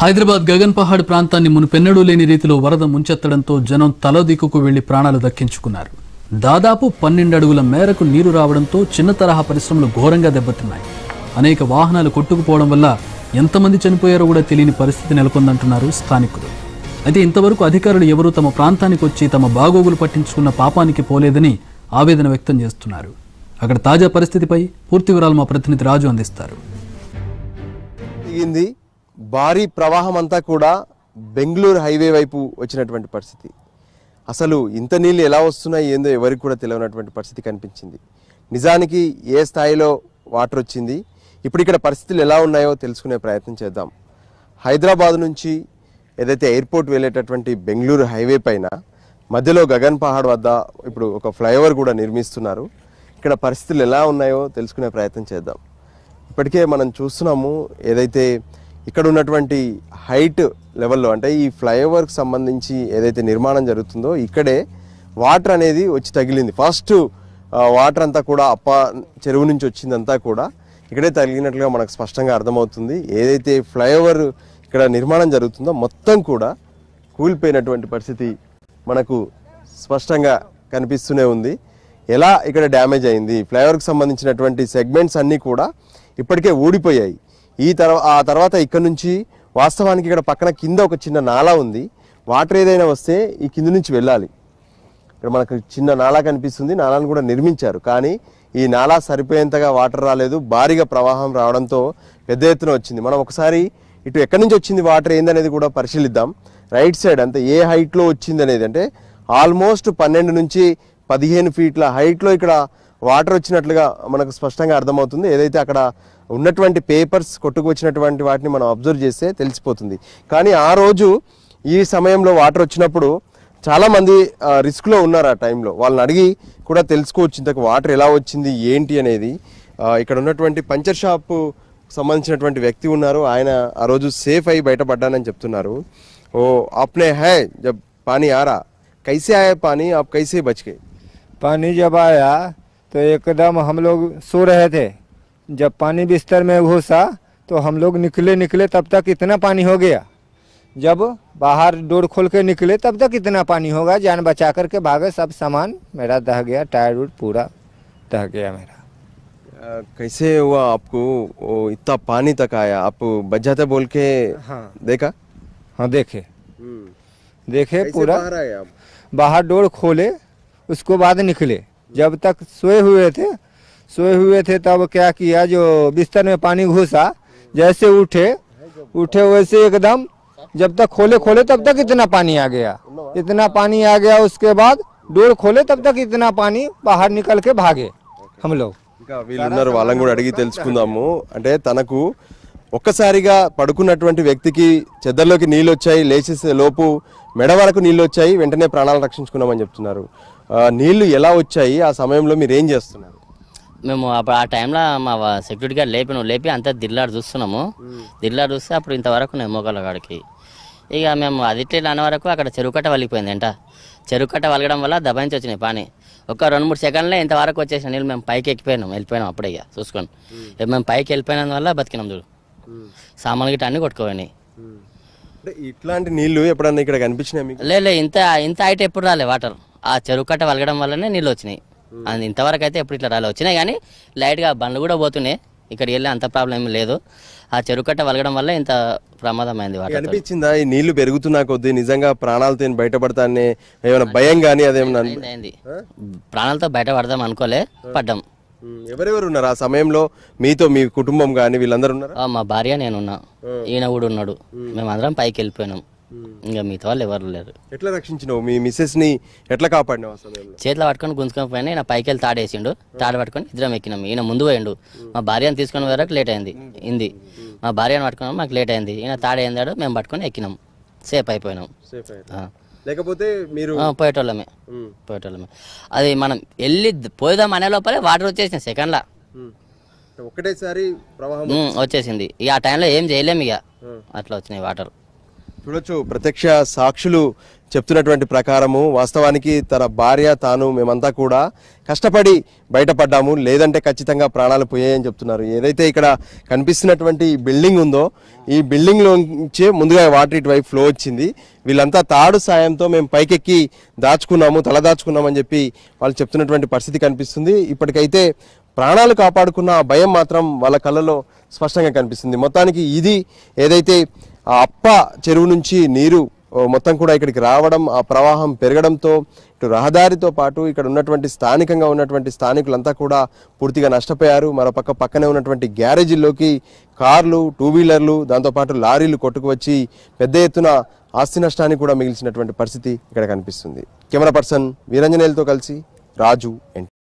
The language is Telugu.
హైదరాబాద్ గగన్ పహాడ్ ప్రాంతాన్ని మునుపెన్నడూ లేని రీతిలో వరద ముంచెత్తడంతో జనం తలదిక్కుకు వెళ్లి ప్రాణాలు దక్కించుకున్నారు దాదాపు పన్నెండు అడుగుల మేరకు నీరు రావడంతో చిన్న తరహా పరిశ్రమలు ఘోరంగా దెబ్బతిన్నాయి అనేక వాహనాలు కొట్టుకుపోవడం వల్ల ఎంతమంది చనిపోయారో కూడా తెలియని పరిస్థితి నెలకొందంటున్నారు స్థానికులు అయితే ఇంతవరకు అధికారులు ఎవరూ తమ ప్రాంతానికి వచ్చి తమ బాగోగులు పట్టించుకున్న పాపానికి పోలేదని ఆవేదన వ్యక్తం చేస్తున్నారు అక్కడ తాజా పరిస్థితిపై పూర్తి వివరాలు మా ప్రతినిధి రాజు అందిస్తారు భారీ ప్రవాహం అంతా కూడా బెంగళూరు హైవే వైపు వచ్చినటువంటి పరిస్థితి అసలు ఇంత నీళ్ళు ఎలా వస్తున్నాయి ఏందో ఎవరికి కూడా తెలియనటువంటి పరిస్థితి కనిపించింది నిజానికి ఏ స్థాయిలో వాటర్ వచ్చింది ఇప్పుడు ఇక్కడ పరిస్థితులు ఎలా ఉన్నాయో తెలుసుకునే ప్రయత్నం చేద్దాం హైదరాబాద్ నుంచి ఏదైతే ఎయిర్పోర్ట్ వెళ్ళేటటువంటి బెంగళూరు హైవే పైన మధ్యలో గగన్ పహాడ్ వద్ద ఇప్పుడు ఒక ఫ్లైఓవర్ కూడా నిర్మిస్తున్నారు ఇక్కడ పరిస్థితులు ఎలా ఉన్నాయో తెలుసుకునే ప్రయత్నం చేద్దాం ఇప్పటికే మనం చూస్తున్నాము ఏదైతే ఇక్కడ ఉన్నటువంటి హైట్ లెవెల్లో అంటే ఈ ఫ్లైఓవర్కి సంబంధించి ఏదైతే నిర్మాణం జరుగుతుందో ఇక్కడే వాటర్ అనేది వచ్చి తగిలింది ఫస్ట్ వాటర్ అంతా కూడా అప్ప చెరువు నుంచి వచ్చిందంతా కూడా ఇక్కడే తగిలినట్లుగా మనకు స్పష్టంగా అర్థమవుతుంది ఏదైతే ఫ్లైఓవర్ ఇక్కడ నిర్మాణం జరుగుతుందో మొత్తం కూడా కూలిపోయినటువంటి పరిస్థితి మనకు స్పష్టంగా కనిపిస్తూనే ఉంది ఎలా ఇక్కడ డ్యామేజ్ అయింది ఫ్లైఓవర్కి సంబంధించినటువంటి సెగ్మెంట్స్ అన్నీ కూడా ఇప్పటికే ఊడిపోయాయి ఈ తర్వా ఆ తర్వాత ఇక్కడ నుంచి వాస్తవానికి ఇక్కడ పక్కన కింద ఒక చిన్న నాలా ఉంది వాటర్ ఏదైనా వస్తే ఈ కింద నుంచి వెళ్ళాలి ఇక్కడ మనకు చిన్న నాలా కనిపిస్తుంది నాలాను కూడా నిర్మించారు కానీ ఈ నాలా సరిపోయేంతగా వాటర్ రాలేదు భారీగా ప్రవాహం రావడంతో పెద్ద ఎత్తున వచ్చింది మనం ఒకసారి ఇటు ఎక్కడి నుంచి వచ్చింది వాటర్ ఏందనేది కూడా పరిశీలిద్దాం రైట్ సైడ్ అంతా ఏ హైట్లో వచ్చింది అనేది అంటే ఆల్మోస్ట్ పన్నెండు నుంచి పదిహేను ఫీట్ల హైట్లో ఇక్కడ వాటర్ వచ్చినట్లుగా మనకు స్పష్టంగా అర్థమవుతుంది ఏదైతే అక్కడ ఉన్నటువంటి పేపర్స్ కొట్టుకు వచ్చినటువంటి వాటిని మనం అబ్జర్వ్ చేస్తే తెలిసిపోతుంది కానీ ఆ రోజు ఈ సమయంలో వాటర్ వచ్చినప్పుడు చాలామంది రిస్క్లో ఉన్నారు ఆ టైంలో వాళ్ళని అడిగి కూడా తెలుసుకోవచ్చు ఇంతకు వాటర్ ఎలా వచ్చింది ఏంటి అనేది ఇక్కడ ఉన్నటువంటి పంచర్ షాప్ సంబంధించినటువంటి వ్యక్తి ఉన్నారు ఆయన ఆ రోజు సేఫ్ అయి బయటపడ్డానని చెప్తున్నారు ఓ ఆప్నే హై జబ్ పానీ ఆరా కైసే ఆయా పానీ ఆప్ కైసే బచ్కే పానీ జబ్ ఆయా తో ఎక్కడ हम लोग जब पानी बिस्तर में घुसा तो हम लोग निकले निकले तब तक इतना पानी हो गया जब बाहर डोर खोल के निकले तब तक इतना पानी होगा जान बचा करके भागे सब सामान मेरा दह गया टायर उड़ पूरा दह गया मेरा आ, कैसे हुआ आपको इतना पानी तक आया आप जाते बोल के हाँ देखा हाँ देखे हम्म। देखे पूरा बाहर डोर खोले उसको बाद निकले जब तक सोए हुए थे सोए हुए थे तब क्या किया जो बिस्तर में पानी घुसा जैसे उठे उठे वैसे एकदम जब तक खोले खोले तब तक इतना पानी आ गया इतना पानी आ गया उसके बाद डोर खोले तब तक इतना पानी बाहर निकल के भागे हम लोग వీళ్ళున్నారు వాళ్ళని కూడా అడిగి తెలుసుకుందాము అంటే తనకు ఒక్కసారిగా పడుకున్నటువంటి వ్యక్తికి చెద్దర్లోకి నీళ్ళు వచ్చాయి లేచేసే లోపు మెడ వరకు నీళ్ళు వచ్చాయి వెంటనే ప్రాణాలు రక్షించుకున్నామని చెప్తున్నారు నీళ్లు ఎలా వచ్చాయి ఆ సమయంలో మీరు ఏం చేస్తున్నారు మేము అప్పుడు ఆ టైంలో మా సెక్యూరిటీ గారు లేపి నువ్వు లేపి అంతా దిల్లాడు చూస్తున్నాము దిల్లాడు చూస్తే అప్పుడు ఇంతవరకు నేను మోకాళ్ళ కాడికి ఇక మేము అదిట్లే రాని వరకు అక్కడ చెరుకట్ట వలిగిపోయింది అంట చెరుకట్ట వలగడం వల్ల దబాయించి వచ్చినాయి పాని ఒక రెండు మూడు సెకండ్లే ఇంతవరకు వచ్చేసిన నీళ్ళు మేము పైకి ఎక్కిపోయినాం వెళ్ళిపోయినాం అప్పుడే ఇక చూసుకోండి మేము పైకి వెళ్ళిపోయినందు వల్ల బతికినాం చూడు సామాన్లు గిట్ట అన్నీ కొట్టుకోవాలి ఇట్లాంటి నీళ్ళు ఎప్పుడన్నా ఇక్కడ కనిపించినాయి లేదు ఇంత ఇంత అయితే ఎప్పుడు రాలే వాటర్ ఆ చెరుకట్ట వలగడం వల్లనే నీళ్ళు వచ్చినాయి అది ఇంతవరకు అయితే ఎప్పుడు ఇట్లా రాలే వచ్చినాయి కానీ లైట్గా బండ్లు కూడా పోతున్నాయి ఇక్కడ వెళ్ళి అంత ప్రాబ్లం ఏం లేదు ఆ చెరుకట్ట వలగడం వల్ల ఇంత ప్రమాదమైంది అనిపించిందా ఈ నీళ్లు పెరుగుతున్నా కొద్ది నిజంగా ప్రాణాలతో బయటపడతాన్ని ఏమైనా భయం కానీ అదేమన్నా ప్రాణాలతో బయటపడదాం అనుకోలే పడ్డాం ఎవరెవరు ఉన్నారు ఆ సమయంలో మీతో మీ కుటుంబం కానీ వీళ్ళందరూ ఉన్నారు మా భార్య నేనున్నా ఈయన కూడా ఉన్నాడు మేమందరం పైకి వెళ్ళిపోయినాం ఇంకా మిగతా వాళ్ళు ఎవరు లేరు ఎట్లా రక్షించినావు మీ మిస్సెస్ ని ఎట్లా కాపాడినావు అసలు చేతిలో పట్టుకొని గుంజుకొని పోయినా ఈయన పైకి వెళ్ళి తాడేసిండు తాడు పట్టుకొని ఇద్దరం ఎక్కినాం ఈయన ముందు పోయిండు మా భార్యను తీసుకుని వరకు లేట్ అయింది ఇంది మా భార్యను పట్టుకున్నాం మాకు లేట్ అయింది ఈయన తాడేందాడు మేము పట్టుకొని ఎక్కినాం సేఫ్ అయిపోయినాం లేకపోతే మీరు పోయేటోళ్ళమే పోయేటోళ్ళమే అది మనం వెళ్ళి పోయిదాం అనే లోపలే వాటర్ వచ్చేసిన సెకండ్లా ఒకటేసారి ప్రవాహం వచ్చేసింది ఇక ఆ టైంలో ఏం చేయలేము ఇక అట్లా వచ్చినాయి వాటర్ చూడొచ్చు ప్రత్యక్ష సాక్షులు చెప్తున్నటువంటి ప్రకారము వాస్తవానికి తన భార్య తాను మేమంతా కూడా కష్టపడి బయటపడ్డాము లేదంటే ఖచ్చితంగా ప్రాణాలు పోయాయని చెప్తున్నారు ఏదైతే ఇక్కడ కనిపిస్తున్నటువంటి బిల్డింగ్ ఉందో ఈ బిల్డింగ్లోంచే ముందుగా వాటర్ ఇటువైపు ఫ్లో వచ్చింది వీళ్ళంతా తాడు సాయంతో మేము పైకెక్కి దాచుకున్నాము తల దాచుకున్నామని చెప్పి వాళ్ళు చెప్తున్నటువంటి పరిస్థితి కనిపిస్తుంది ఇప్పటికైతే ప్రాణాలు కాపాడుకున్న భయం మాత్రం వాళ్ళ కళ్ళలో స్పష్టంగా కనిపిస్తుంది మొత్తానికి ఇది ఏదైతే ఆ అప్ప చెరువు నుంచి నీరు మొత్తం కూడా ఇక్కడికి రావడం ఆ ప్రవాహం పెరగడంతో ఇటు రహదారితో పాటు ఇక్కడ ఉన్నటువంటి స్థానికంగా ఉన్నటువంటి స్థానికులంతా కూడా పూర్తిగా నష్టపోయారు మరోపక్క పక్కనే ఉన్నటువంటి గ్యారేజీల్లోకి కార్లు టూ వీలర్లు దాంతోపాటు లారీలు కొట్టుకువచ్చి పెద్ద ఎత్తున ఆస్తి నష్టానికి కూడా మిగిల్చినటువంటి పరిస్థితి ఇక్కడ కనిపిస్తుంది కెమెరా పర్సన్ వీరంజనేయులతో కలిసి రాజు ఎంటర్